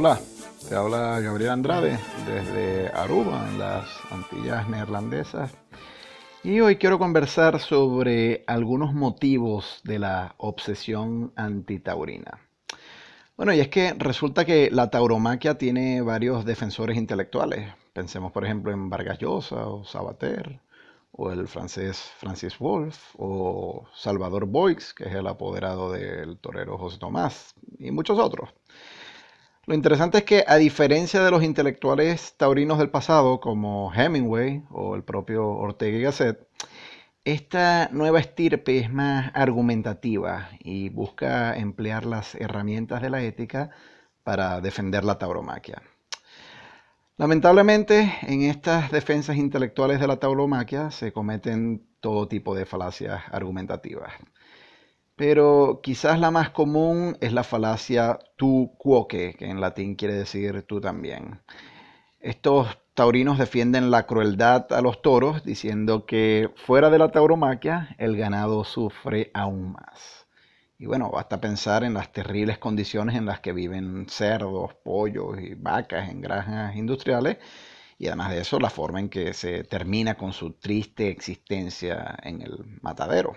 Hola, te habla Gabriel Andrade desde Aruba, en las Antillas Neerlandesas. Y hoy quiero conversar sobre algunos motivos de la obsesión antitaurina. Bueno, y es que resulta que la tauromaquia tiene varios defensores intelectuales. Pensemos, por ejemplo, en Vargas Llosa o Sabater, o el francés Francis Wolff, o Salvador Boix, que es el apoderado del torero José Tomás, y muchos otros. Lo interesante es que a diferencia de los intelectuales taurinos del pasado, como Hemingway o el propio Ortega y Gasset, esta nueva estirpe es más argumentativa y busca emplear las herramientas de la ética para defender la tauromaquia. Lamentablemente, en estas defensas intelectuales de la tauromaquia se cometen todo tipo de falacias argumentativas pero quizás la más común es la falacia tu quoque, que en latín quiere decir tú también. Estos taurinos defienden la crueldad a los toros, diciendo que fuera de la tauromaquia el ganado sufre aún más. Y bueno, basta pensar en las terribles condiciones en las que viven cerdos, pollos y vacas en granjas industriales, y además de eso la forma en que se termina con su triste existencia en el matadero.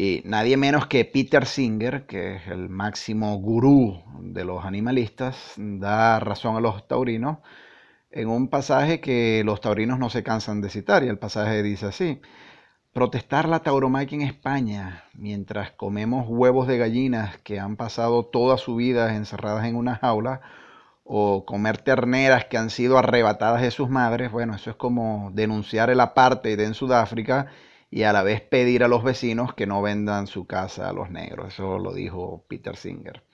Y nadie menos que Peter Singer, que es el máximo gurú de los animalistas, da razón a los taurinos en un pasaje que los taurinos no se cansan de citar, y el pasaje dice así, protestar la tauromaquia en España mientras comemos huevos de gallinas que han pasado toda su vida encerradas en una jaula, o comer terneras que han sido arrebatadas de sus madres, bueno, eso es como denunciar el apartheid en Sudáfrica y a la vez pedir a los vecinos que no vendan su casa a los negros. Eso lo dijo Peter Singer.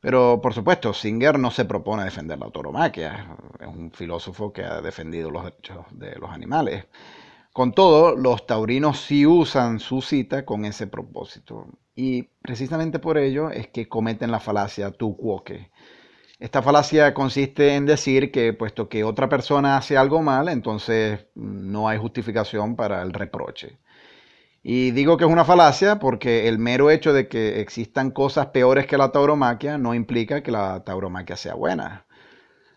Pero por supuesto, Singer no se propone defender la tauromaquia, es un filósofo que ha defendido los derechos de los animales. Con todo, los taurinos sí usan su cita con ese propósito. Y precisamente por ello es que cometen la falacia tu cuoque. Esta falacia consiste en decir que puesto que otra persona hace algo mal, entonces no hay justificación para el reproche. Y digo que es una falacia porque el mero hecho de que existan cosas peores que la tauromaquia no implica que la tauromaquia sea buena.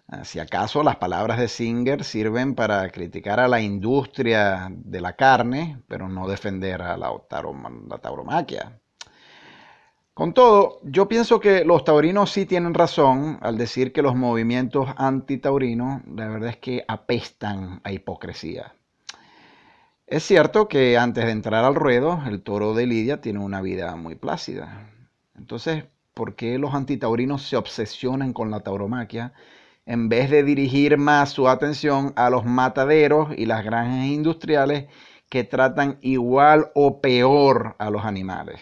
Ah, si acaso las palabras de Singer sirven para criticar a la industria de la carne, pero no defender a la, tauromaquia. Con todo, yo pienso que los taurinos sí tienen razón al decir que los movimientos antitaurinos, la verdad es que apestan a hipocresía. Es cierto que antes de entrar al ruedo, el toro de Lidia tiene una vida muy plácida. Entonces, ¿por qué los antitaurinos se obsesionan con la tauromaquia en vez de dirigir más su atención a los mataderos y las granjas industriales que tratan igual o peor a los animales?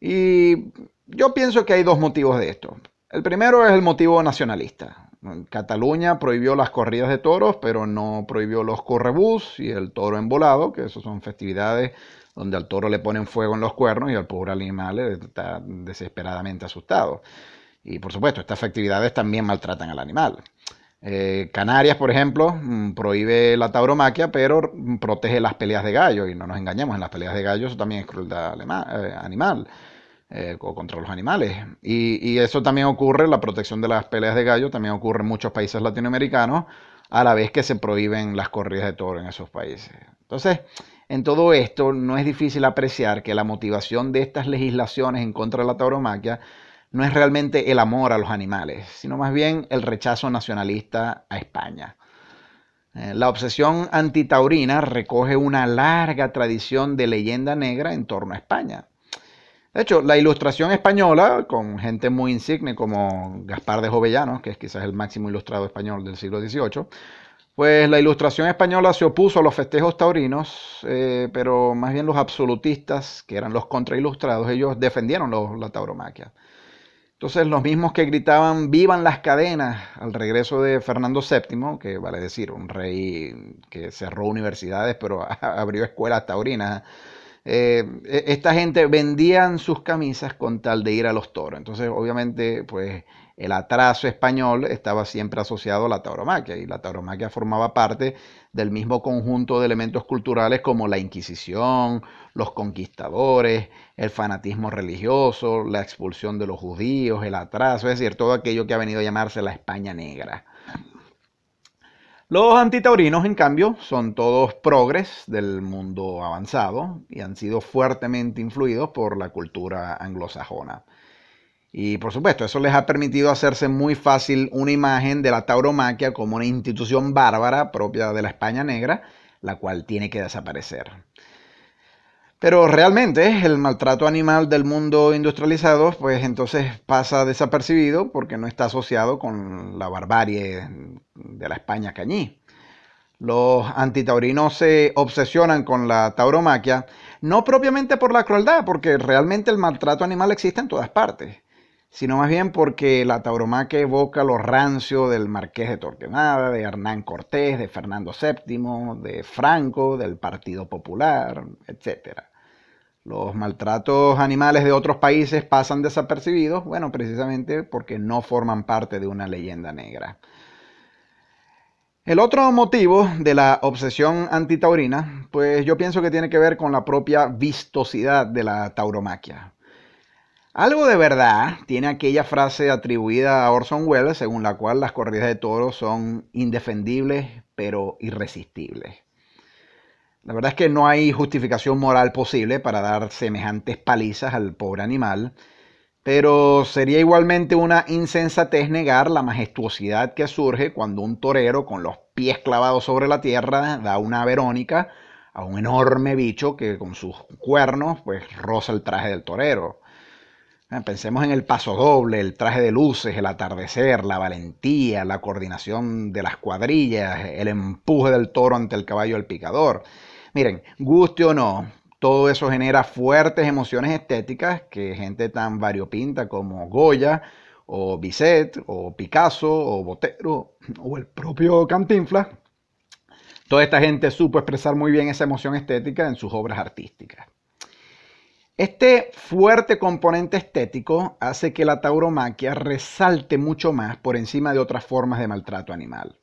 Y yo pienso que hay dos motivos de esto. El primero es el motivo nacionalista. Cataluña prohibió las corridas de toros, pero no prohibió los correbús y el toro embolado, que eso son festividades donde al toro le ponen fuego en los cuernos y al pobre animal está desesperadamente asustado. Y por supuesto, estas festividades también maltratan al animal. Eh, Canarias, por ejemplo, mm, prohíbe la tauromaquia, pero mm, protege las peleas de gallo. Y no nos engañemos, en las peleas de gallos eso también es crueldad eh, animal eh, o contra los animales. Y, y, eso también ocurre, la protección de las peleas de gallo también ocurre en muchos países latinoamericanos, a la vez que se prohíben las corridas de toro en esos países. Entonces, en todo esto no es difícil apreciar que la motivación de estas legislaciones en contra de la tauromaquia no es realmente el amor a los animales, sino más bien el rechazo nacionalista a España. Eh, la obsesión antitaurina recoge una larga tradición de leyenda negra en torno a España. De hecho, la ilustración española, con gente muy insigne como Gaspar de Jovellanos, que es quizás el máximo ilustrado español del siglo XVIII, pues la ilustración española se opuso a los festejos taurinos, eh, pero más bien los absolutistas, que eran los contrailustrados, ellos defendieron la tauromaquia. Entonces, los mismos que gritaban vivan las cadenas al regreso de Fernando VII, que vale decir, un rey que cerró universidades, pero abrió escuelas taurinas, eh, e-, esta gente vendían sus camisas con tal de ir a los toros. Entonces, obviamente, pues el atraso español estaba siempre asociado a la tauromaquia y la tauromaquia formaba parte del mismo conjunto de elementos culturales como la Inquisición, los conquistadores, el fanatismo religioso, la expulsión de los judíos, el atraso, es decir, todo aquello que ha venido a llamarse la España negra. Los antitaurinos, en cambio, son todos progres del mundo avanzado y han sido fuertemente influidos por la cultura anglosajona. Y por supuesto, eso les ha permitido hacerse muy fácil una imagen de la tauromaquia como una institución bárbara propia de la España negra, la cual tiene que desaparecer. Pero realmente el maltrato animal del mundo industrializado, pues entonces pasa desapercibido porque no está asociado con la barbarie de la España cañí. Los antitaurinos se obsesionan con la tauromaquia, no propiamente por la crueldad, porque realmente el maltrato animal existe en todas partes sino más bien porque la tauromaquia evoca los rancios del Marqués de Torquemada, de Hernán Cortés, de Fernando VII, de Franco, del Partido Popular, etc. Los maltratos animales de otros países pasan desapercibidos, bueno, precisamente porque no forman parte de una leyenda negra. El otro motivo de la obsesión antitaurina, pues yo pienso que tiene que ver con la propia vistosidad de la tauromaquia. Algo de verdad tiene aquella frase atribuida a Orson Welles, según la cual las corridas de toros son indefendibles pero irresistibles. La verdad es que no hay justificación moral posible para dar semejantes palizas al pobre animal, pero sería igualmente una insensatez negar la majestuosidad que surge cuando un torero con los pies clavados sobre la tierra da una verónica a un enorme bicho que con sus cuernos pues roza el traje del torero. Ah, pensemos en el paso doble, el traje de luces, el atardecer, la valentía, la coordinación de las cuadrillas, el empuje del toro ante el caballo del picador. Miren, guste o no, todo eso genera fuertes emociones estéticas que gente tan variopinta como Goya o Bizet o Picasso o Botero o el propio Cantinfla, toda esta gente supo expresar muy bien esa emoción estética en sus obras artísticas. Este fuerte componente estético hace que la tauromaquia resalte mucho más por encima de otras formas de maltrato animal.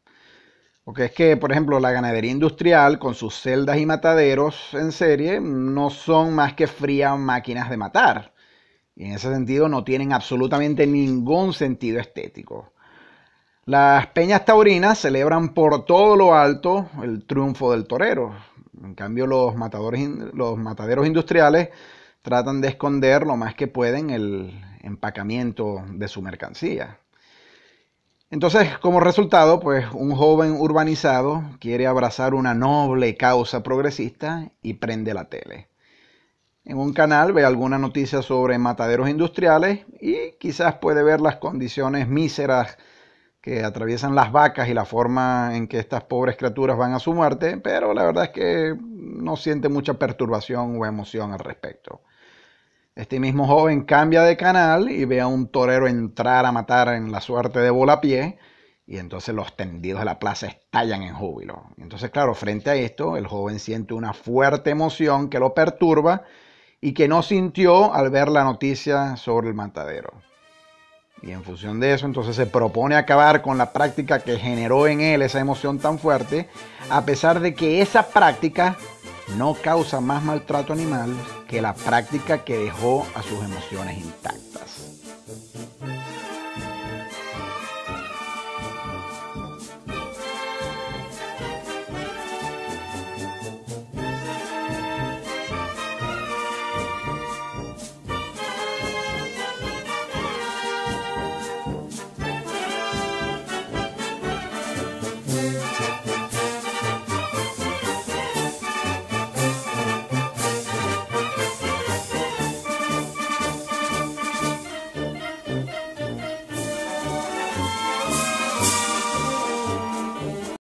Porque es que, por ejemplo, la ganadería industrial, con sus celdas y mataderos en serie, no son más que frías máquinas de matar. Y en ese sentido no tienen absolutamente ningún sentido estético. Las peñas taurinas celebran por todo lo alto el triunfo del torero. En cambio, los, los mataderos industriales tratan de esconder lo más que pueden el empacamiento de su mercancía. Entonces, como resultado, pues un joven urbanizado quiere abrazar una noble causa progresista y prende la tele. En un canal ve alguna noticia sobre mataderos industriales y quizás puede ver las condiciones míseras que atraviesan las vacas y la forma en que estas pobres criaturas van a su muerte, pero la verdad es que no siente mucha perturbación o emoción al respecto. Este mismo joven cambia de canal y ve a un torero entrar a matar en la suerte de volapié y entonces los tendidos de la plaza estallan en júbilo. Entonces, claro, frente a esto, el joven siente una fuerte emoción que lo perturba y que no sintió al ver la noticia sobre el matadero. Y en función de eso, entonces se propone acabar con la práctica que generó en él esa emoción tan fuerte, a pesar de que esa práctica no causa más maltrato animal que la práctica que dejó a sus emociones intactas.